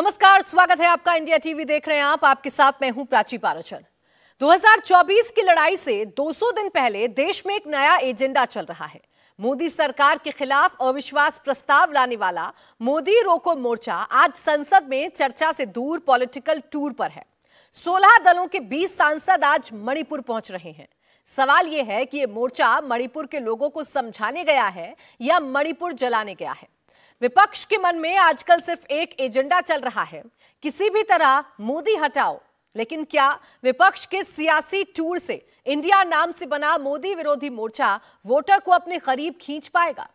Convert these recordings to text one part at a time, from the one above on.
नमस्कार स्वागत है आपका इंडिया टीवी देख रहे हैं आप आपके साथ मैं हूं प्राची पाराचर 2024 की लड़ाई से 200 दिन पहले देश में एक नया एजेंडा चल रहा है मोदी सरकार के खिलाफ अविश्वास प्रस्ताव लाने वाला मोदी रोको मोर्चा आज संसद में चर्चा से दूर पॉलिटिकल टूर पर है 16 दलों के 20 सांसद आज मणिपुर पहुंच रहे हैं सवाल यह है कि ये मोर्चा मणिपुर के लोगों को समझाने गया है या मणिपुर जलाने गया है विपक्ष के मन में आजकल सिर्फ एक एजेंडा चल रहा है किसी भी तरह मोदी हटाओ लेकिन क्या विपक्ष के सियासी टूर से इंडिया नाम से बना मोदी विरोधी मोर्चा वोटर को अपने करीब खींच पाएगा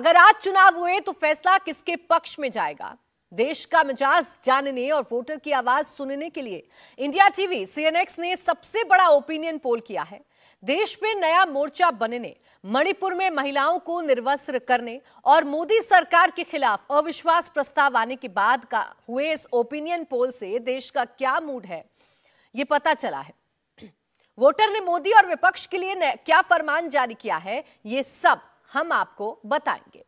अगर आज चुनाव हुए तो फैसला किसके पक्ष में जाएगा देश का मिजाज जानने और वोटर की आवाज सुनने के लिए इंडिया टीवी सीएनएक्स ने सबसे बड़ा ओपिनियन पोल किया है देश में नया मोर्चा बनने मणिपुर में महिलाओं को निर्वस्त्र करने और मोदी सरकार के खिलाफ अविश्वास प्रस्ताव आने के बाद का हुए इस ओपिनियन पोल से देश का क्या मूड है ये पता चला है वोटर ने मोदी और विपक्ष के लिए क्या फरमान जारी किया है ये सब हम आपको बताएंगे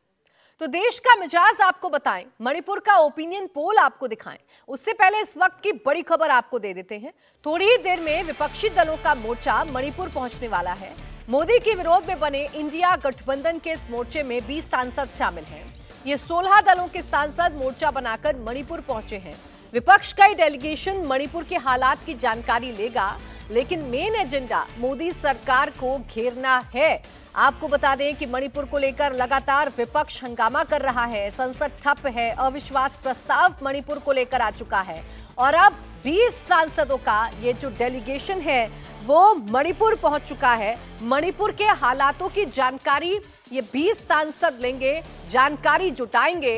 तो देश का मिजाज आपको बताएं मणिपुर का ओपिनियन पोल आपको दिखाएं उससे पहले इस वक्त की बड़ी खबर आपको दे देते हैं थोड़ी ही देर में विपक्षी दलों का मोर्चा मणिपुर पहुंचने वाला है मोदी के विरोध में बने इंडिया गठबंधन के इस मोर्चे में बीस सांसद शामिल हैं ये सोलह दलों के सांसद मोर्चा बनाकर मणिपुर पहुंचे हैं विपक्ष का डेलीगेशन मणिपुर के हालात की जानकारी लेगा लेकिन मेन एजेंडा मोदी सरकार को घेरना है आपको बता दें कि मणिपुर को लेकर लगातार विपक्ष हंगामा कर रहा है संसद ठप है अविश्वास प्रस्ताव मणिपुर को लेकर आ चुका है और अब 20 सांसदों का ये जो डेलीगेशन है वो मणिपुर पहुंच चुका है मणिपुर के हालातों की जानकारी ये 20 सांसद लेंगे जानकारी जुटाएंगे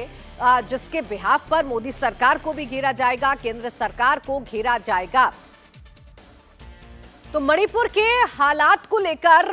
जिसके बिहाफ पर मोदी सरकार को भी घेरा जाएगा केंद्र सरकार को घेरा जाएगा तो मणिपुर के हालात को लेकर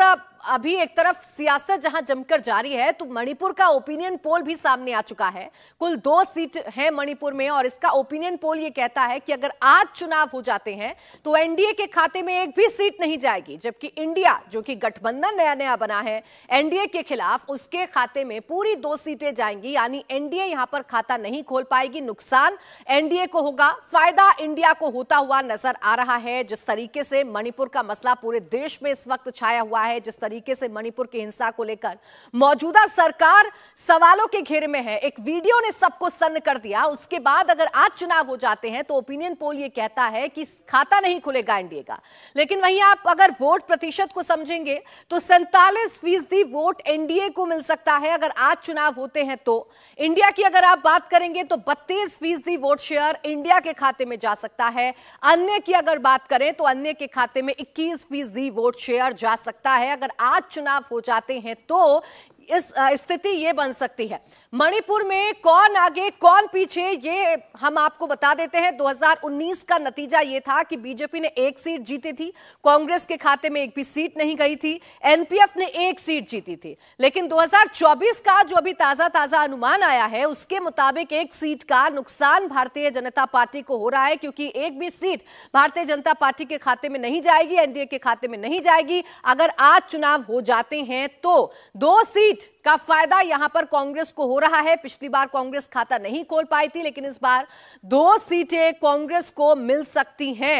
अभी एक तरफ सियासत जहां जमकर जारी है तो मणिपुर का ओपिनियन पोल भी सामने आ चुका है कुल दो सीट है मणिपुर में और इसका ओपिनियन पोल ये कहता है कि अगर आज चुनाव हो जाते हैं तो एनडीए के खाते में एक भी सीट नहीं जाएगी जबकि इंडिया जो कि गठबंधन नया नया बना है एनडीए के खिलाफ उसके खाते में पूरी दो सीटें जाएंगी यानी एनडीए यहां पर खाता नहीं खोल पाएगी नुकसान एनडीए को होगा फायदा इंडिया को होता हुआ नजर आ रहा है जिस तरीके से मणिपुर का मसला पूरे देश में इस वक्त छाया हुआ है जिस तरीके तरीके से मणिपुर की हिंसा को लेकर मौजूदा सरकार सवालों के घेरे में है एक वीडियो ने सबको सन्न कर दिया उसके बाद अगर आज चुनाव हो जाते हैं तो ओपिनियन पोल ये कहता है कि खाता नहीं खुलेगा एनडीए का लेकिन वहीं आप अगर वोट प्रतिशत को समझेंगे तो सैंतालीस फीसदी वोट एनडीए को मिल सकता है अगर आज चुनाव होते हैं तो इंडिया की अगर आप बात करेंगे तो बत्तीस फीसदी वोट शेयर इंडिया के खाते में जा सकता है अन्य की अगर बात करें तो अन्य के खाते में इक्कीस फीसदी वोट शेयर जा सकता है अगर आज चुनाव हो जाते हैं तो इस स्थिति ये बन सकती है मणिपुर में कौन आगे कौन पीछे ये हम आपको बता देते हैं 2019 का नतीजा ये था कि बीजेपी ने एक सीट जीती थी कांग्रेस के खाते में एक भी सीट नहीं गई थी एनपीएफ ने एक सीट जीती थी लेकिन 2024 का जो अभी ताजा ताजा अनुमान आया है उसके मुताबिक एक सीट का नुकसान भारतीय जनता पार्टी को हो रहा है क्योंकि एक भी सीट भारतीय जनता पार्टी के खाते में नहीं जाएगी एनडीए के खाते में नहीं जाएगी अगर आज चुनाव हो जाते हैं तो दो सीट सीट का फायदा यहां पर कांग्रेस को हो रहा है पिछली बार कांग्रेस खाता नहीं खोल पाई थी लेकिन इस बार दो सीटें कांग्रेस को मिल सकती हैं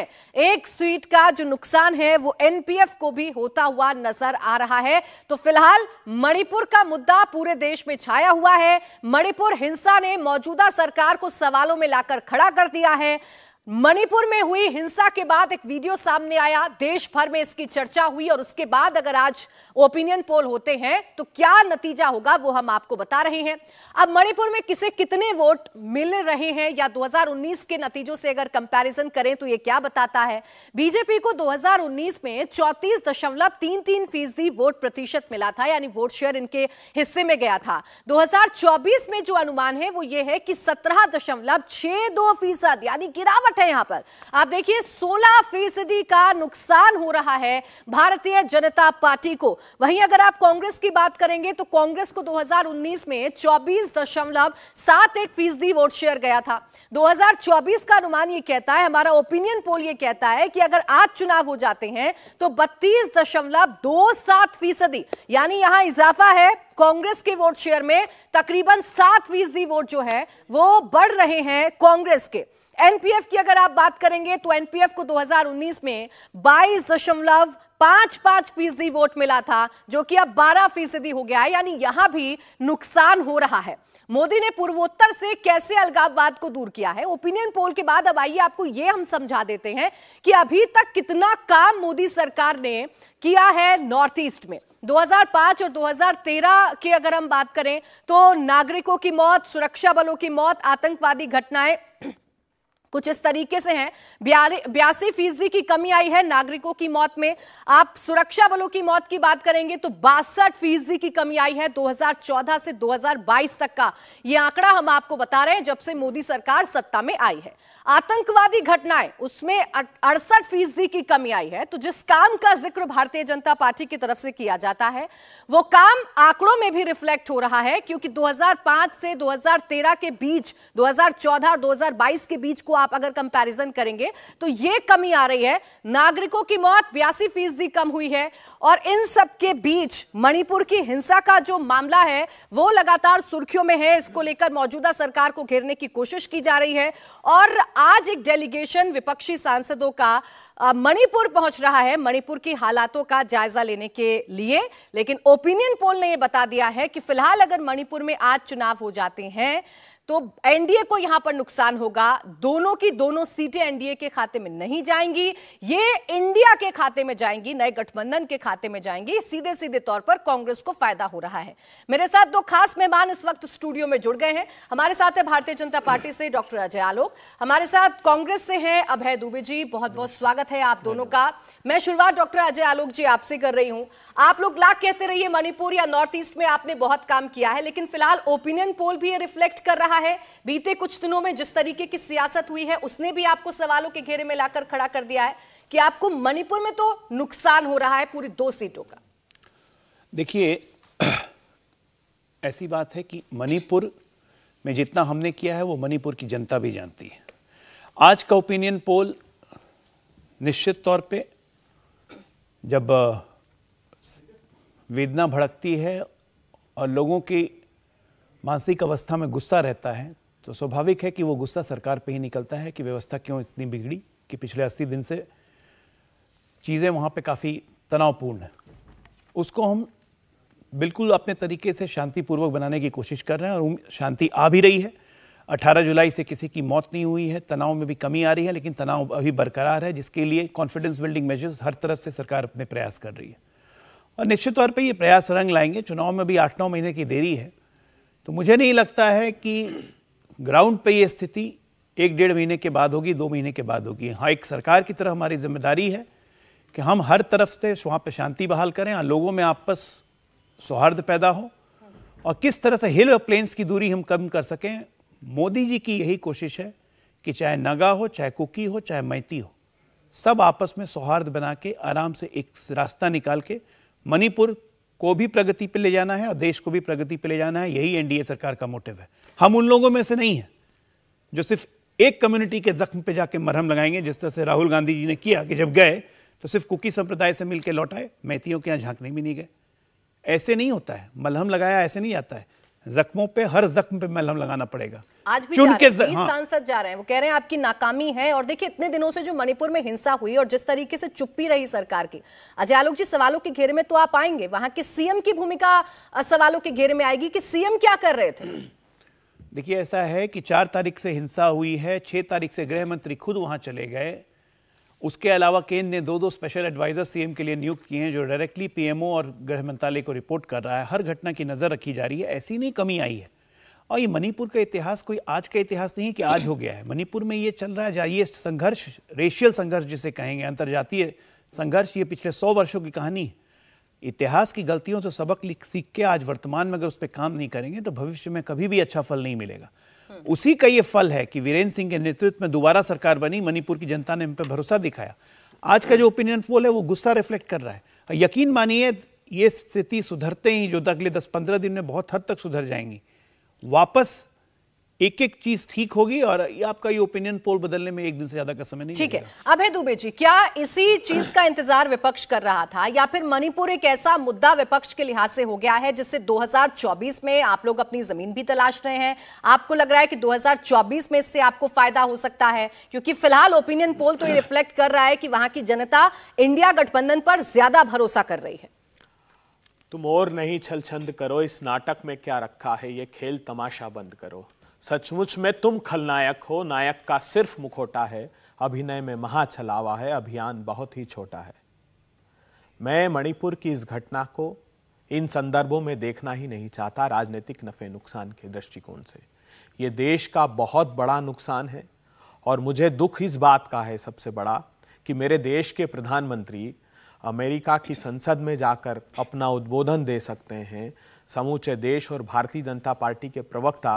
एक सीट का जो नुकसान है वो एनपीएफ को भी होता हुआ नजर आ रहा है तो फिलहाल मणिपुर का मुद्दा पूरे देश में छाया हुआ है मणिपुर हिंसा ने मौजूदा सरकार को सवालों में लाकर खड़ा कर दिया है मणिपुर में हुई हिंसा के बाद एक वीडियो सामने आया देश भर में इसकी चर्चा हुई और उसके बाद अगर आज ओपिनियन पोल होते हैं तो क्या नतीजा होगा वो हम आपको बता रहे हैं अब मणिपुर में किसे कितने वोट मिल रहे हैं या 2019 के नतीजों से अगर कंपैरिजन करें तो ये क्या बताता है बीजेपी को 2019 में चौतीस दशमलव तीन तीन फीसदी वोट प्रतिशत मिला था यानी वोट शेयर इनके हिस्से में गया था दो में जो अनुमान है वो ये है कि सत्रह दशमलव छह दो फीसद यानी गिरावट गिरावट है यहां पर आप देखिए 16 फीसदी का नुकसान हो रहा है भारतीय जनता पार्टी को वहीं अगर आप कांग्रेस की बात करेंगे तो कांग्रेस को 2019 में चौबीस दशमलव सात एक फीसदी वोट शेयर गया था 2024 का अनुमान ये कहता है हमारा ओपिनियन पोल ये कहता है कि अगर आज चुनाव हो जाते हैं तो बत्तीस दशमलव दो सात फीसदी यानी यहां इजाफा है कांग्रेस के वोट शेयर में तकरीबन सात फीसदी वोट जो है वो बढ़ रहे हैं कांग्रेस के एनपीएफ की अगर आप बात करेंगे तो एनपीएफ को 2019 में बाईस दशमलव पांच पांच फीसदी वोट मिला था जो कि अब 12 फीसदी हो गया है यानी यहां भी नुकसान हो रहा है मोदी ने पूर्वोत्तर से कैसे अलगाववाद को दूर किया है ओपिनियन पोल के बाद अब आइए आपको यह हम समझा देते हैं कि अभी तक कितना काम मोदी सरकार ने किया है नॉर्थ ईस्ट में 2005 और 2013 की अगर हम बात करें तो नागरिकों की मौत सुरक्षा बलों की मौत आतंकवादी घटनाएं कुछ इस तरीके से हैं बयासी फीसदी की कमी आई है नागरिकों की मौत में आप सुरक्षा बलों की मौत की बात करेंगे तो बासठ फीसदी की कमी आई है 2014 से 2022 तक का यह आंकड़ा हम आपको बता रहे हैं जब से मोदी सरकार सत्ता में आई है आतंकवादी घटनाएं उसमें अड़सठ फीसदी की कमी आई है तो जिस काम का जिक्र भारतीय जनता पार्टी की तरफ से किया जाता है वो काम आंकड़ों में भी रिफ्लेक्ट हो रहा है क्योंकि 2005 से 2013 के बीच 2014 और 2022 के बीच को आप अगर कंपैरिजन करेंगे तो ये कमी आ रही है नागरिकों की मौत बयासी फीसदी कम हुई है और इन सबके बीच मणिपुर की हिंसा का जो मामला है वो लगातार सुर्खियों में है इसको लेकर मौजूदा सरकार को घेरने की कोशिश की जा रही है और आज एक डेलीगेशन विपक्षी सांसदों का मणिपुर पहुंच रहा है मणिपुर की हालातों का जायजा लेने के लिए लेकिन ओपिनियन पोल ने यह बता दिया है कि फिलहाल अगर मणिपुर में आज चुनाव हो जाते हैं तो एनडीए को यहां पर नुकसान होगा दोनों की दोनों सीटें एनडीए के खाते में नहीं जाएंगी ये इंडिया के खाते में जाएंगी नए गठबंधन के खाते में जाएंगी सीधे सीधे तौर पर कांग्रेस को फायदा हो रहा है मेरे साथ दो खास मेहमान इस वक्त स्टूडियो में जुड़ गए हैं हमारे साथ है भारतीय जनता पार्टी से डॉक्टर अजय आलोक हमारे साथ कांग्रेस से है अभय दुबे जी बहुत बहुत स्वागत है आप दोनों का मैं शुरुआत डॉक्टर अजय आलोक जी आपसे कर रही हूं आप लोग लाख कहते रहिए मणिपुर या नॉर्थ ईस्ट में आपने बहुत काम किया है लेकिन फिलहाल ओपिनियन पोल भी रिफ्लेक्ट कर रहा रहा है बीते कुछ दिनों में जिस तरीके की सियासत हुई है उसने भी आपको सवालों के घेरे में लाकर खड़ा कर दिया है कि आपको मणिपुर में तो नुकसान हो रहा है पूरी दो सीटों का देखिए ऐसी बात है कि मणिपुर में जितना हमने किया है वो मणिपुर की जनता भी जानती है आज का ओपिनियन पोल निश्चित तौर पे जब वेदना भड़कती है और लोगों की मानसिक अवस्था में गुस्सा रहता है तो स्वाभाविक है कि वो गुस्सा सरकार पे ही निकलता है कि व्यवस्था क्यों इतनी बिगड़ी कि पिछले अस्सी दिन से चीज़ें वहाँ पे काफ़ी तनावपूर्ण है उसको हम बिल्कुल अपने तरीके से शांतिपूर्वक बनाने की कोशिश कर रहे हैं और शांति आ भी रही है 18 जुलाई से किसी की मौत नहीं हुई है तनाव में भी कमी आ रही है लेकिन तनाव अभी बरकरार है जिसके लिए कॉन्फिडेंस बिल्डिंग मेजर्स हर तरफ से सरकार अपने प्रयास कर रही है और निश्चित तौर पर ये प्रयास रंग लाएंगे चुनाव में भी आठ नौ महीने की देरी है तो मुझे नहीं लगता है कि ग्राउंड पे ये स्थिति एक डेढ़ महीने के बाद होगी दो महीने के बाद होगी हाँ एक सरकार की तरह हमारी जिम्मेदारी है कि हम हर तरफ से वहाँ पर शांति बहाल करें हाँ, लोगों में आपस सौहार्द पैदा हो और किस तरह से हिल और प्लेन्स की दूरी हम कम कर सकें मोदी जी की यही कोशिश है कि चाहे नगा हो चाहे कुकी हो चाहे मैती हो सब आपस में सौहार्द बना के आराम से एक रास्ता निकाल के मणिपुर को भी प्रगति पे ले जाना है और देश को भी प्रगति पे ले जाना है यही एनडीए सरकार का मोटिव है हम उन लोगों में से नहीं है जो सिर्फ एक कम्युनिटी के जख्म पे जाके मरहम लगाएंगे जिस तरह से राहुल गांधी जी ने किया कि जब गए तो सिर्फ कुकी संप्रदाय से मिलकर लौट आए मैथियों के यहाँ झांकने भी नहीं गए ऐसे नहीं होता है मलहम लगाया ऐसे नहीं आता है जख्मों पर हर जख्म पर मलहम लगाना पड़ेगा आज भी चुन के हाँ। सांसद जा रहे हैं वो कह रहे हैं आपकी नाकामी है और देखिए इतने दिनों से जो मणिपुर में हिंसा हुई और जिस तरीके से चुप्पी रही सरकार की अजय आलोक जी सवालों के घेरे में तो आप आएंगे वहां के सीएम की भूमिका सवालों के घेरे में आएगी कि सीएम क्या कर रहे थे देखिए ऐसा है कि चार तारीख से हिंसा हुई है छह तारीख से गृह मंत्री खुद वहां चले गए उसके अलावा केंद्र ने दो दो स्पेशल एडवाइजर सीएम के लिए नियुक्त किए हैं जो डायरेक्टली पीएमओ और गृह मंत्रालय को रिपोर्ट कर रहा है हर घटना की नज़र रखी जा रही है ऐसी नहीं कमी आई है और ये मणिपुर का इतिहास कोई आज का इतिहास नहीं है कि आज हो गया है मणिपुर में ये चल रहा है ये संघर्ष रेशियल संघर्ष जिसे कहेंगे अंतर्जातीय संघर्ष ये पिछले सौ वर्षों की कहानी है इतिहास की गलतियों से सबक सीख के आज वर्तमान में अगर उस पर काम नहीं करेंगे तो भविष्य में कभी भी अच्छा फल नहीं मिलेगा हम्म। उसी का ये फल है कि वीरेंद्र सिंह के नेतृत्व में दोबारा सरकार बनी मणिपुर की जनता ने इन पर भरोसा दिखाया आज का जो ओपिनियन पोल है वो गुस्सा रिफ्लेक्ट कर रहा है यकीन मानिए ये स्थिति सुधरते ही जो अगले दस पंद्रह दिन में बहुत हद तक सुधर जाएंगी वापस एक एक चीज ठीक होगी और आपका ये ओपिनियन पोल बदलने में एक दिन से ज्यादा का समय नहीं ठीक है है दुबे जी क्या इसी चीज का इंतजार विपक्ष कर रहा था या फिर मणिपुर एक ऐसा मुद्दा विपक्ष के लिहाज से हो गया है जिससे 2024 में आप लोग अपनी जमीन भी तलाश रहे हैं आपको लग रहा है कि 2024 में इससे आपको फायदा हो सकता है क्योंकि फिलहाल ओपिनियन पोल तो ये रिफ्लेक्ट कर रहा है कि वहां की जनता इंडिया गठबंधन पर ज्यादा भरोसा कर रही है तुम और नहीं छल छंद करो इस नाटक में क्या रखा है ये खेल तमाशा बंद करो सचमुच में तुम खलनायक हो नायक का सिर्फ मुखोटा है अभिनय में महा छलावा है अभियान बहुत ही छोटा है मैं मणिपुर की इस घटना को इन संदर्भों में देखना ही नहीं चाहता राजनीतिक नफ़े नुकसान के दृष्टिकोण से ये देश का बहुत बड़ा नुकसान है और मुझे दुख इस बात का है सबसे बड़ा कि मेरे देश के प्रधानमंत्री अमेरिका की संसद में जाकर अपना उद्बोधन दे सकते हैं समूचे देश और भारतीय जनता पार्टी के प्रवक्ता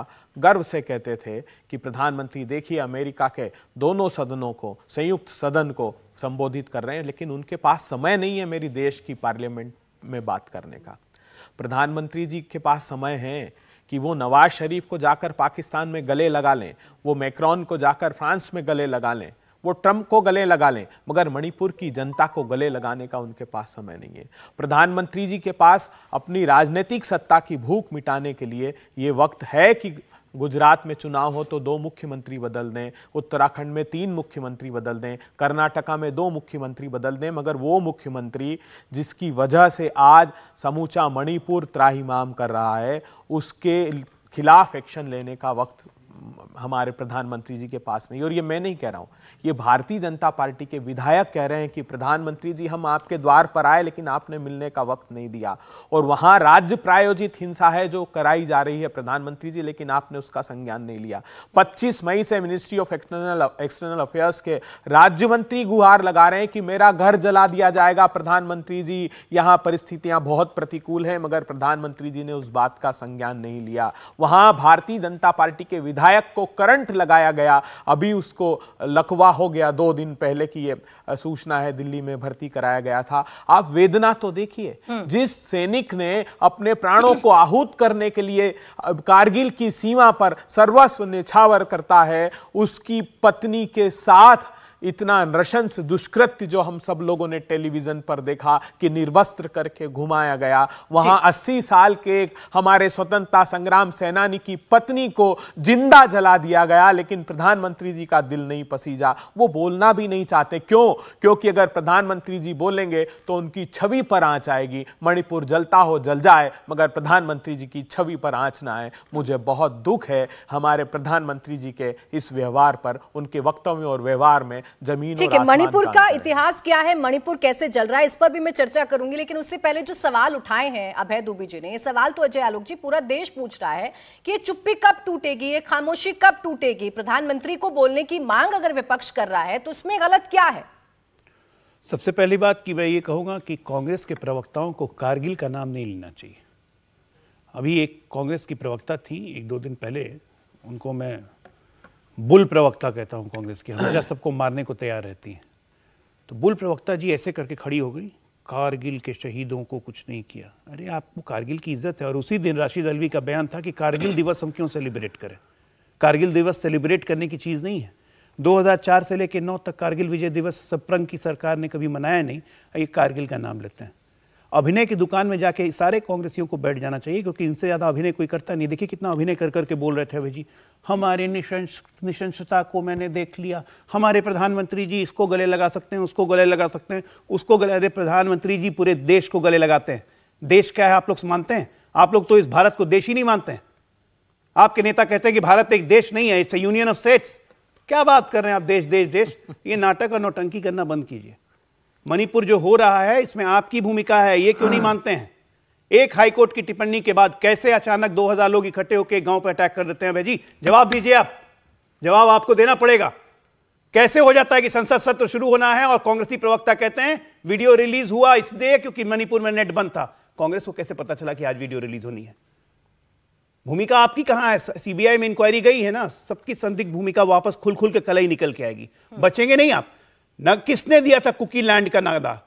गर्व से कहते थे कि प्रधानमंत्री देखिए अमेरिका के दोनों सदनों को संयुक्त सदन को संबोधित कर रहे हैं लेकिन उनके पास समय नहीं है मेरी देश की पार्लियामेंट में बात करने का प्रधानमंत्री जी के पास समय है कि वो नवाज शरीफ को जाकर पाकिस्तान में गले लगा लें वो मैक्रॉन को जाकर फ्रांस में गले लगा लें वो ट्रंप को गले लगा लें मगर मणिपुर की जनता को गले लगाने का उनके पास समय नहीं है प्रधानमंत्री जी के पास अपनी राजनीतिक सत्ता की भूख मिटाने के लिए ये वक्त है कि गुजरात में चुनाव हो तो दो मुख्यमंत्री बदल दें उत्तराखंड में तीन मुख्यमंत्री बदल दें कर्नाटका में दो मुख्यमंत्री बदल दें मगर वो मुख्यमंत्री जिसकी वजह से आज समूचा मणिपुर त्राहिमाम कर रहा है उसके खिलाफ एक्शन लेने का वक्त हमारे प्रधानमंत्री जी के पास नहीं और ये मैं नहीं कह रहा हूँ ये भारतीय जनता पार्टी के विधायक कह रहे हैं कि प्रधानमंत्री जी हम आपके द्वार पर आए लेकिन आपने मिलने का वक्त नहीं दिया और वहाँ राज्य प्रायोजित हिंसा है जो कराई जा रही है प्रधानमंत्री जी लेकिन आपने उसका संज्ञान नहीं लिया पच्चीस मई से ministry of external external affairs के राज्य मंत्री गुहार लगा रहे हैं कि मेरा घर जला दिया जाएगा प्रधानमंत्री जी यहाँ परिस्थितियाँ बहुत प्रतिकूल हैं मगर प्रधानमंत्री जी ने उस बात का संज्ञान नहीं लिया वहाँ भारतीय जनता पार्टी के विधायक विधायक को करंट लगाया गया अभी उसको लकवा हो गया दो दिन पहले की ये सूचना है दिल्ली में भर्ती कराया गया था आप वेदना तो देखिए हम्म। जिस सैनिक ने अपने प्राणों को आहूत करने के लिए कारगिल की सीमा पर सर्वस्व निछावर करता है उसकी पत्नी के साथ इतना नृशंस दुष्कृत्य जो हम सब लोगों ने टेलीविजन पर देखा कि निर्वस्त्र करके घुमाया गया वहां 80 साल के हमारे स्वतंत्रता संग्राम सेनानी की पत्नी को जिंदा जला दिया गया लेकिन प्रधानमंत्री जी का दिल नहीं पसीजा वो बोलना भी नहीं चाहते क्यों क्योंकि अगर प्रधानमंत्री जी बोलेंगे तो उनकी छवि पर आँच आएगी मणिपुर जलता हो जल जाए मगर प्रधानमंत्री जी की छवि पर आँच ना आए मुझे बहुत दुख है हमारे प्रधानमंत्री जी के इस व्यवहार पर उनके वक्तव्य और व्यवहार में जमीन ठीक है मणिपुर का इतिहास क्या है मणिपुर कैसे जल रहा है इस पर भी मैं चर्चा करूंगी लेकिन उससे पहले जो सवाल उठाए हैं अभय दुबे जी ने ये सवाल तो अजय आलोक जी पूरा देश पूछ रहा है कि ये चुप्पी कब टूटेगी ये खामोशी कब टूटेगी प्रधानमंत्री को बोलने की मांग अगर विपक्ष कर रहा है तो उसमें गलत क्या है सबसे पहली बात कि मैं ये कहूंगा कि कांग्रेस के प्रवक्ताओं को कारगिल का नाम नहीं लेना चाहिए अभी एक कांग्रेस की प्रवक्ता थी एक दो दिन पहले उनको मैं बुल प्रवक्ता कहता हूँ कांग्रेस की हमेशा सबको मारने को तैयार रहती हैं तो बुल प्रवक्ता जी ऐसे करके खड़ी हो गई कारगिल के शहीदों को कुछ नहीं किया अरे आपको कारगिल की इज्जत है और उसी दिन राशिद अलवी का बयान था कि कारगिल दिवस हम क्यों सेलिब्रेट करें कारगिल दिवस सेलिब्रेट करने की चीज़ नहीं है 2004 से लेकर 9 तक कारगिल विजय दिवस सप्रंग की सरकार ने कभी मनाया नहीं ये कारगिल का नाम लेते हैं अभिनय की दुकान में जाके सारे कांग्रेसियों को बैठ जाना चाहिए क्योंकि इनसे ज़्यादा अभिनय कोई करता नहीं देखिए कितना अभिनय कर करके बोल रहे थे अभी जी हमारे निशंस निशंसता को मैंने देख लिया हमारे प्रधानमंत्री जी इसको गले लगा सकते हैं उसको गले लगा सकते हैं उसको गले अरे प्रधानमंत्री जी पूरे देश को गले लगाते हैं देश क्या है आप लोग मानते हैं आप लोग तो इस भारत को देश ही नहीं मानते हैं आपके नेता कहते हैं कि भारत एक देश नहीं है it's a union of states क्या बात कर रहे हैं आप देश देश देश ये नाटक और नौटंकी करना बंद कीजिए मणिपुर जो हो रहा है इसमें आपकी भूमिका है ये क्यों नहीं मानते हैं एक हाईकोर्ट की टिप्पणी के बाद कैसे अचानक 2000 लोग इकट्ठे होकर गांव पर अटैक कर देते हैं भाई जी जवाब दीजिए आप जवाब आपको देना पड़ेगा कैसे हो जाता है कि संसद सत्र शुरू होना है और कांग्रेसी प्रवक्ता कहते हैं वीडियो रिलीज हुआ इसलिए क्योंकि मणिपुर में नेट बंद था कांग्रेस को कैसे पता चला कि आज वीडियो रिलीज होनी है भूमिका आपकी कहां है सीबीआई में इंक्वायरी गई है ना सबकी संदिग्ध भूमिका वापस खुल खुल के ही निकल के आएगी बचेंगे नहीं आप किसने दिया था कुकी लैंड का नारा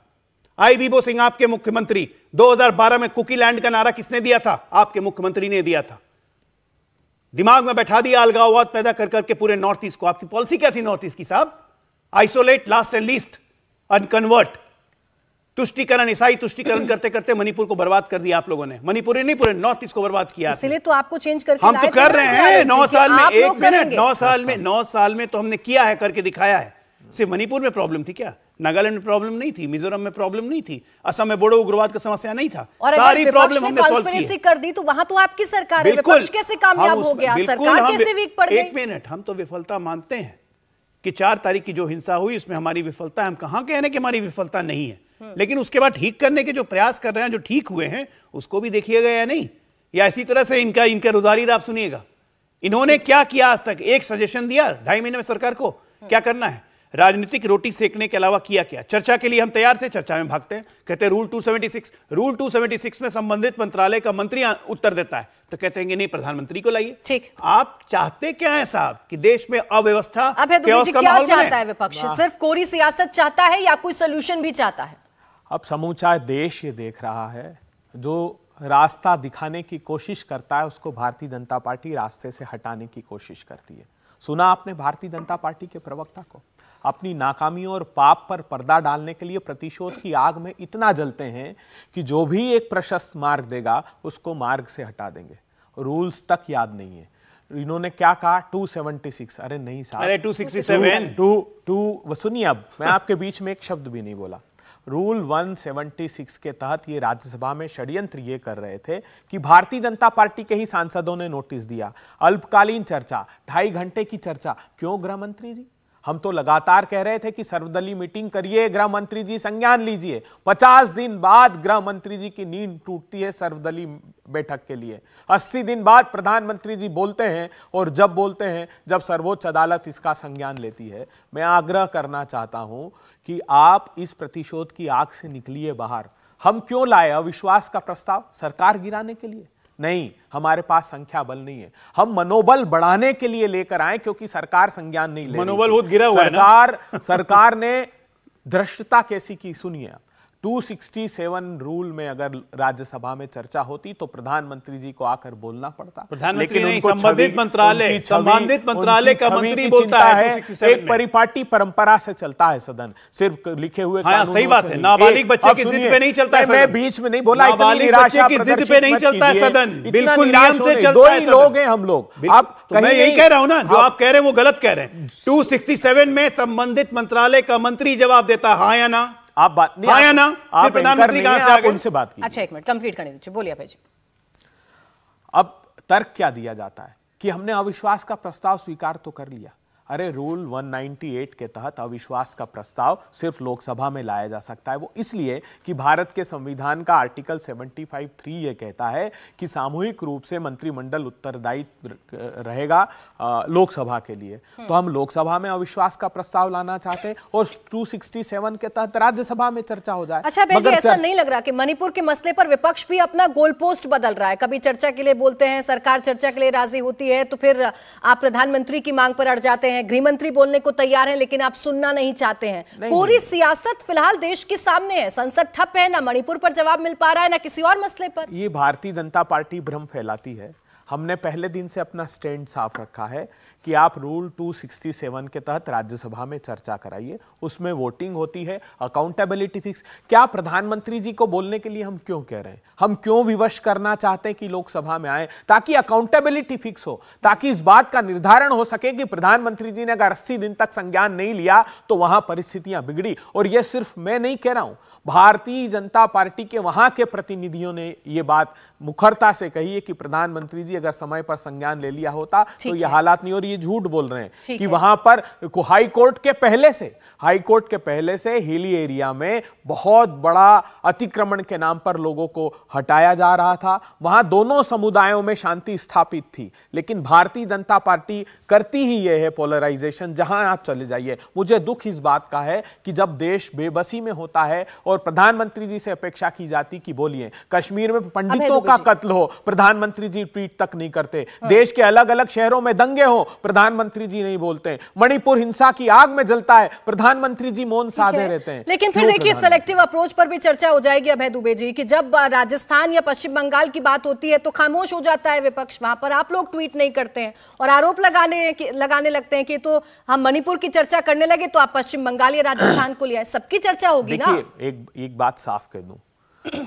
आई बीबो सिंह आपके मुख्यमंत्री 2012 में कुकी लैंड का नारा किसने दिया था आपके मुख्यमंत्री ने दिया था दिमाग में बैठा दिया अलगाववाद पैदा कर करके पूरे नॉर्थ ईस्ट को आपकी पॉलिसी क्या थी नॉर्थ ईस्ट की साहब isolate last and least unconvert तुष्टिकरण ईसाई तुष्टिकरण करते करते मणिपुर को बर्बाद कर दिया आप लोगों ने मणिपुर नहीं पूरे नॉर्थ ईस्ट को बर्बाद किया इसलिए तो आपको चेंज करके हम तो कर रहे हैं नौ साल में एक मिनट नौ साल में हाँ। नौ साल में तो हमने किया है करके दिखाया है सिर्फ मणिपुर में प्रॉब्लम थी क्या नागालैंड में प्रॉब्लम नहीं थी मिजोरम में प्रॉब्लम नहीं थी असम में बोडो उग्रवाद का समस्या नहीं था और सारी प्रॉब्लम हमने सॉल्व की कर दी तो वहां तो आपकी सरकार विपक्ष कैसे कामयाब हो गया सरकार कैसे वीक पड़ गई एक मिनट हम तो विफलता मानते हैं कि चार तारीख की जो हिंसा हुई उसमें हमारी विफलता है हम कहा कहने की हमारी विफलता नहीं है हम्म। लेकिन उसके बाद ठीक करने के जो प्रयास कर रहे हैं जो ठीक हुए हैं उसको भी देखिएगा या नहीं या इसी तरह से इनका इनका रुदारी आप सुनिएगा इन्होंने क्या किया आज तक एक सजेशन दिया ढाई महीने में सरकार को हम्म। क्या करना है राजनीतिक रोटी सेकने के अलावा किया क्या चर्चा के लिए हम तैयार थे चर्चा में भागते हैं कहते हैं रूल 276 रूल 276 में संबंधित मंत्रालय का मंत्री उत्तर देता है तो कहते हैं कि नहीं प्रधानमंत्री को लाइए ठीक आप चाहते क्या है साहब कि देश में अव्यवस्था तो क्या चाहता है विपक्ष सिर्फ कोरी सियासत चाहता है या कोई सोल्यूशन भी चाहता है अब समूचा देश ये देख रहा है जो रास्ता दिखाने की कोशिश करता है उसको भारतीय जनता पार्टी रास्ते से हटाने की कोशिश करती है सुना आपने भारतीय जनता पार्टी के प्रवक्ता को अपनी नाकामियों और पाप पर पर्दा डालने के लिए प्रतिशोध की आग में इतना जलते हैं कि जो भी एक प्रशस्त मार्ग देगा उसको मार्ग से हटा देंगे रूल्स तक याद नहीं है इन्होंने क्या कहा 276 अरे नहीं साहब अरे 267 टू टू सुनिए अब मैं आपके बीच में एक शब्द भी नहीं बोला रूल 176 के तहत ये राज्यसभा में षड्यंत्र ये कर रहे थे कि भारतीय जनता पार्टी के ही सांसदों ने नोटिस दिया अल्पकालीन चर्चा ढाई घंटे की चर्चा क्यों गृह मंत्री जी हम तो लगातार कह रहे थे कि सर्वदलीय मीटिंग करिए गृह मंत्री जी संज्ञान लीजिए पचास दिन बाद गृह मंत्री जी की नींद टूटती है सर्वदलीय बैठक के लिए अस्सी दिन बाद प्रधानमंत्री जी बोलते हैं और जब बोलते हैं जब सर्वोच्च अदालत इसका संज्ञान लेती है मैं आग्रह करना चाहता हूं कि आप इस प्रतिशोध की आग से निकलिए बाहर हम क्यों लाए अविश्वास का प्रस्ताव सरकार गिराने के लिए नहीं हमारे पास संख्या बल नहीं है हम मनोबल बढ़ाने के लिए लेकर आए क्योंकि सरकार संज्ञान नहीं ले मनोबल बहुत गिरा हुआ सरकार सरकार ने दृश्यता कैसी की सुनिए आप 267 रूल में अगर राज्यसभा में चर्चा होती तो प्रधानमंत्री जी को आकर बोलना पड़ता प्रधानमंत्री लेकिन संबंधित मंत्रालय संबंधित मंत्रालय का मंत्री बोलता है एक परिपाटी परंपरा से चलता है सदन सिर्फ लिखे हुए हाँ, सही बात है नाबालिग बच्चे की जिद पे नहीं चलता है मैं बीच में नहीं बोला नाबालिग बच्चे की जिद पे नहीं चलता है सदन बिल्कुल नाम से चलता है लोग हैं हम लोग आप तो मैं यही कह रहा हूं ना जो आप कह रहे हैं वो गलत कह रहे हैं 267 में संबंधित मंत्रालय का मंत्री जवाब देता है हाँ या ना आप बात नहीं हाँ आया ना आप प्रधानमंत्री कहां से आ उनसे बात की अच्छा एक मिनट कंप्लीट करने दीजिए बोलिए भाई जी अब तर्क क्या दिया जाता है कि हमने अविश्वास का प्रस्ताव स्वीकार तो कर लिया अरे रूल 198 के तहत अविश्वास का प्रस्ताव सिर्फ लोकसभा में लाया जा सकता है वो इसलिए कि भारत के संविधान का आर्टिकल 75 थ्री ये कहता है कि सामूहिक रूप से मंत्रिमंडल उत्तरदायी रहेगा लोकसभा के लिए हम्म। तो हम लोकसभा में अविश्वास का प्रस्ताव लाना चाहते हैं और 267 के तहत राज्यसभा में चर्चा हो जाए अच्छा मगर ऐसा नहीं लग रहा कि मणिपुर के मसले पर विपक्ष भी अपना गोल पोस्ट बदल रहा है कभी चर्चा के लिए बोलते हैं सरकार चर्चा के लिए राजी होती है तो फिर आप प्रधानमंत्री की मांग पर अड़ जाते हैं हैं गृहमंत्री बोलने को तैयार हैं लेकिन आप सुनना नहीं चाहते हैं पूरी सियासत फिलहाल देश के सामने है संसद ठप है ना मणिपुर पर जवाब मिल पा रहा है ना किसी और मसले पर ये भारतीय जनता पार्टी भ्रम फैलाती है हमने पहले दिन से अपना स्टैंड साफ रखा है कि आप रूल 267 के तहत राज्यसभा में चर्चा कराइए उसमें वोटिंग होती है अकाउंटेबिलिटी फिक्स क्या प्रधानमंत्री जी को बोलने के लिए हम क्यों कह रहे हैं हम क्यों विवश करना चाहते हैं कि लोकसभा में आए ताकि अकाउंटेबिलिटी फिक्स हो ताकि इस बात का निर्धारण हो सके कि प्रधानमंत्री जी ने अगर अस्सी दिन तक संज्ञान नहीं लिया तो वहां परिस्थितियां बिगड़ी और यह सिर्फ मैं नहीं कह रहा हूं भारतीय जनता पार्टी के वहां के प्रतिनिधियों ने यह बात मुखरता से कहिए कि प्रधानमंत्री जी अगर समय पर संज्ञान ले लिया होता तो ये हालात नहीं और ये झूठ बोल रहे हैं कि वहां पर हाई कोर्ट के पहले से हाई कोर्ट के पहले से हिली एरिया में बहुत बड़ा अतिक्रमण के नाम पर लोगों को हटाया जा रहा था वहां दोनों समुदायों में शांति स्थापित थी लेकिन भारतीय जनता पार्टी करती ही यह है पोलराइजेशन जहां आप चले जाइए मुझे दुख इस बात का है कि जब देश बेबसी में होता है और प्रधानमंत्री जी से अपेक्षा की जाती कि बोलिए कश्मीर में पंडितों का का कत्ल हो प्रधानमंत्री जी ट्वीट तक नहीं करते हाँ। देश के अलग अलग शहरों में दंगे हो प्रधानमंत्री जी नहीं बोलते मणिपुर हिंसा की आग में जलता है प्रधानमंत्री जी मौन साधे रहते हैं लेकिन फिर देखिए सिलेक्टिव अप्रोच पर भी चर्चा हो जाएगी अभय दुबे जी की जब राजस्थान या पश्चिम बंगाल की बात होती है तो खामोश हो जाता है विपक्ष वहां पर आप लोग ट्वीट नहीं करते हैं और आरोप लगाने लगाने लगते हैं कि तो हम मणिपुर की चर्चा करने लगे तो आप पश्चिम बंगाल या राजस्थान को लिया सबकी चर्चा होगी ना एक एक बात साफ कर दूं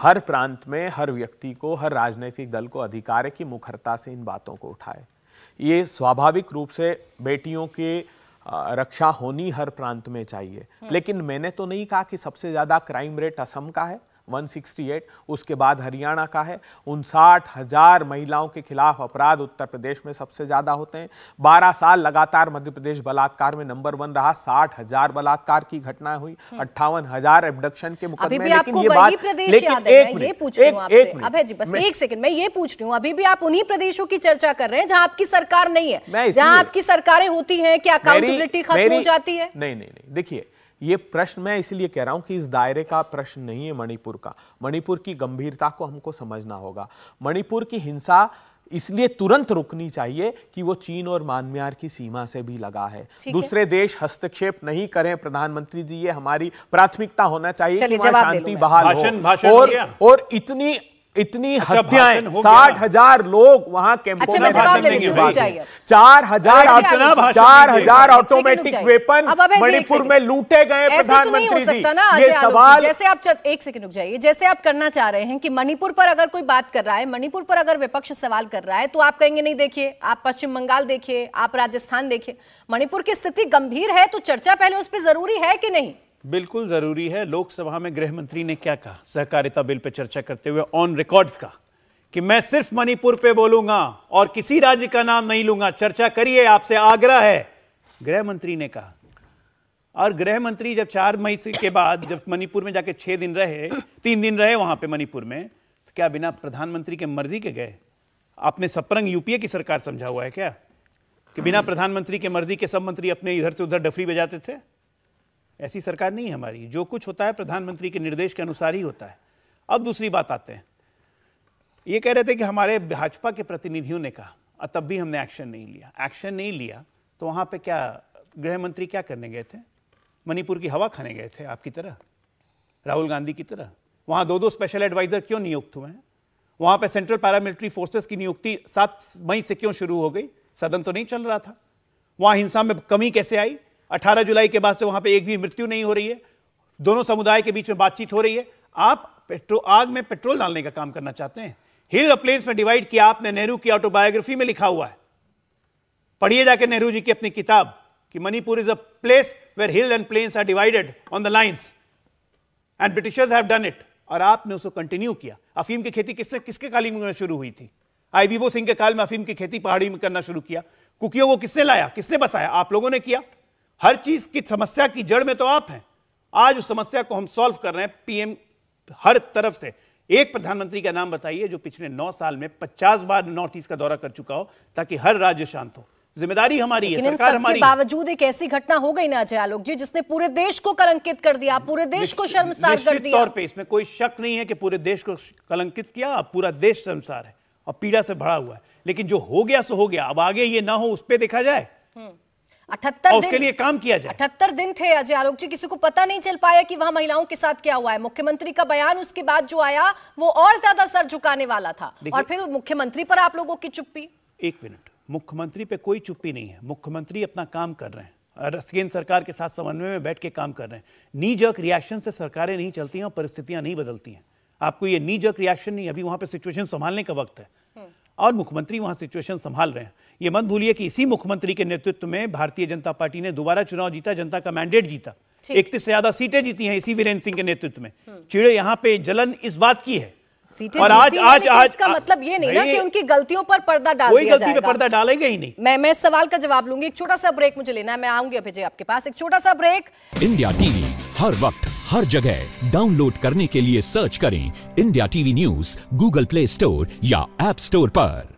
हर प्रांत में हर व्यक्ति को हर राजनीतिक दल को अधिकार है कि मुखरता से इन बातों को उठाए ये स्वाभाविक रूप से बेटियों के रक्षा होनी हर प्रांत में चाहिए हम्म। लेकिन मैंने तो नहीं कहा कि सबसे ज़्यादा क्राइम रेट असम का है 168 उसके बाद हरियाणा का है उनसाठ हजार महिलाओं के खिलाफ अपराध उत्तर प्रदेश में सबसे ज़्यादा होते हैं 12 साल लगातार मध्य प्रदेश बलात्कार में नंबर वन रहा साठ हजार बलात्कार की घटनाएं हुई हम्म। अट्ठावन हजार एबडक्शन के मुकाबले लेकिन ये पूछ रही हूँ अभी भी आप उन्हीं प्रदेशों की चर्चा कर रहे हैं जहाँ आपकी सरकार नहीं है जहाँ आपकी सरकारें होती है क्या अकाउंटेबिलिटी खत्म हो जाती है नहीं नहीं नहीं देखिए ये प्रश्न मैं इसलिए कह रहा हूँ कि इस दायरे का प्रश्न नहीं है मणिपुर का मणिपुर की गंभीरता को हमको समझना होगा मणिपुर की हिंसा इसलिए तुरंत रुकनी चाहिए कि वो चीन और म्यांमार की सीमा से भी लगा है दूसरे है। देश हस्तक्षेप नहीं करें प्रधानमंत्री जी ये हमारी प्राथमिकता होना चाहिए कि शांति बहाल हो और, और इतनी इतनी अच्छा, हत्याएं साठ हजार लोग वहां कैंपों अच्छा, में भाषण देंगे चार हजार चार हजार ऑटोमेटिक वेपन मणिपुर में लूटे गए तो प्रधानमंत्री जी ये सवाल जैसे आप एक सेकंड रुक जाइए जैसे आप करना चाह रहे हैं कि मणिपुर पर अगर कोई बात कर रहा है मणिपुर पर अगर विपक्ष सवाल कर रहा है तो आप कहेंगे नहीं देखिए आप पश्चिम बंगाल देखिए आप राजस्थान देखिए मणिपुर की स्थिति गंभीर है तो चर्चा पहले उस पर जरूरी है कि नहीं बिल्कुल ज़रूरी है लोकसभा में गृह मंत्री ने क्या कहा सहकारिता बिल पर चर्चा करते हुए ऑन रिकॉर्ड्स का कि मैं सिर्फ मणिपुर पे बोलूंगा और किसी राज्य का नाम नहीं लूंगा चर्चा करिए आपसे आग्रह है गृह मंत्री ने कहा और गृह मंत्री जब चार मई से के बाद जब मणिपुर में जाके छह दिन रहे तीन दिन रहे वहां पे मणिपुर में तो क्या बिना प्रधानमंत्री के मर्जी के गए आपने सपरंग यूपीए की सरकार समझा हुआ है क्या कि बिना प्रधानमंत्री के मर्जी के सब मंत्री अपने इधर से उधर डफरी बजाते थे ऐसी सरकार नहीं है हमारी जो कुछ होता है प्रधानमंत्री के निर्देश के अनुसार ही होता है अब दूसरी बात आते हैं ये कह रहे थे कि हमारे भाजपा के प्रतिनिधियों ने कहा और तब भी हमने एक्शन नहीं लिया एक्शन नहीं लिया तो वहां पे क्या गृह मंत्री क्या करने गए थे मणिपुर की हवा खाने गए थे आपकी तरह राहुल गांधी की तरह वहाँ दो दो स्पेशल एडवाइज़र क्यों नियुक्त हुए हैं वहां पे सेंट्रल पैरामिलिट्री फोर्सेस की नियुक्ति सात मई से क्यों शुरू हो गई सदन तो नहीं चल रहा था वहां हिंसा में कमी कैसे आई 18 जुलाई के बाद से वहां पे एक भी मृत्यु नहीं हो रही है दोनों समुदाय के बीच में बातचीत हो रही है आप पेट्रो आग में पेट्रोल डालने का काम करना चाहते हैं हिल प्लेन्स में डिवाइड किया आपने नेहरू की ऑटोबायोग्राफी में लिखा हुआ है पढ़िए जाके नेहरू जी की अपनी किताब कि Manipur is a place where hill and plains are divided on the lines and Britishers have done it और आपने उसको कंटिन्यू किया अफीम की खेती किससे किसके काली में शुरू हुई थी आईबीबो सिंह के काल में अफीम की खेती पहाड़ी में करना शुरू किया कुकियों को किसने लाया किसने बसाया आप लोगों ने किया हर चीज की समस्या की जड़ में तो आप हैं आज उस समस्या को हम सॉल्व कर रहे हैं पीएम हर तरफ से एक प्रधानमंत्री का नाम बताइए जो पिछले नौ साल में पचास बार नॉर्थ ईस्ट का दौरा कर चुका हो ताकि हर राज्य शांत हो जिम्मेदारी हमारी है सरकार हमारी बावजूद एक ऐसी घटना हो गई ना अजय आलोक जी जिसने पूरे देश को कलंकित कर दिया पूरे देश को शर्मसार कर दिया तौर पे इसमें कोई शक नहीं है कि पूरे देश को कलंकित किया अब पूरा देश शर्मसार है और पीड़ा से भरा हुआ है लेकिन जो हो गया सो हो गया अब आगे ये ना हो उस पर देखा जाए हम्म। अठहत्तर उसके लिए काम किया जाए अठहत्तर दिन थे अजय आलोक जी किसी को पता नहीं चल पाया कि वहां महिलाओं के साथ क्या हुआ है मुख्यमंत्री का बयान उसके बाद जो आया वो और ज्यादा सर झुकाने वाला था और फिर मुख्यमंत्री पर आप लोगों की चुप्पी एक मिनट मुख्यमंत्री पे कोई चुप्पी नहीं है मुख्यमंत्री अपना काम कर रहे हैं केंद्र सरकार के साथ समन्वय में बैठ के काम कर रहे हैं नी जर्क रिएक्शन से सरकारें नहीं चलती हैं और परिस्थितियां नहीं बदलती हैं आपको ये नी जर्क रिएक्शन नहीं अभी वहां पे सिचुएशन संभालने का वक्त है और मुख्यमंत्री वहां सिचुएशन संभाल रहे हैं ये मत भूलिए कि इसी मुख्यमंत्री के नेतृत्व में भारतीय जनता पार्टी ने दोबारा चुनाव जीता जनता का मैंडेट जीता इकतीस से ज्यादा सीटें जीती हैं इसी वीरेंद्र सिंह के नेतृत्व में हम्म। चिड़े यहाँ पे जलन इस बात की है सीटें और आज आज आज इसका मतलब ये नहीं, नहीं ना कि उनकी गलतियों पर पर्दा डाल कोई गलती पे पर्दा डालेंगे ही नहीं मैं मैं सवाल का जवाब लूंगी एक छोटा सा ब्रेक मुझे लेना है मैं आऊंगी अभिजय आपके पास एक छोटा सा ब्रेक इंडिया टीवी हर वक्त हर जगह डाउनलोड करने के लिए सर्च करें India TV news Google Play Store या एप स्टोर पर